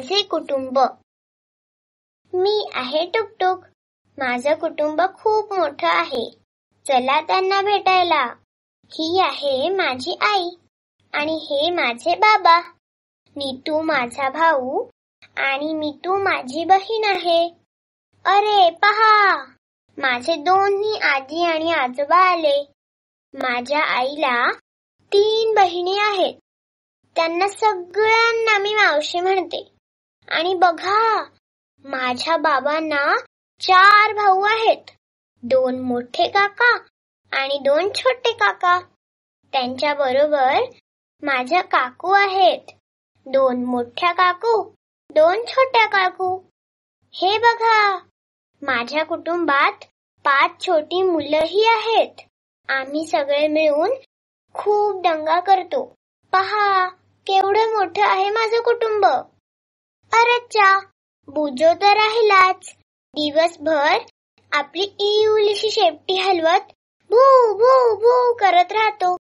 माझे कुटुंब मी आहे टुकटुक माझं कुटुंब खूप मोठ आहे चला त्यांना भेटायला ही आहे माझी आई आणि हे माझे बाबा नीतू माझा भाऊ आणि मीतू माझी बहीण आहे अरे पहा माझे दोन्ही आजी आणि आजोबा आले माझ्या आईला तीन बहिणी आहेत त्यांना सगळ्यांना मी मावशी म्हणते आणि बघा माझ्या बाबांना चार भाऊ आहेत दोन मोठे काका आणि दोन छोटे काका त्यांच्या बरोबर माझ्या काकू आहेत दोन मोठ्या काकू दोन छोट्या काकू हे बघा माझ्या कुटुंबात पाच छोटी मुलंही आहेत आम्ही सगळे मिळून खूप दंगा करतो पहा केवढं मोठं आहे माझं कुटुंब अरच्चा बुजो तर राहिलाच दिवसभर आपली इवलीशी शेपटी हलवत भू भू भू करत राहतो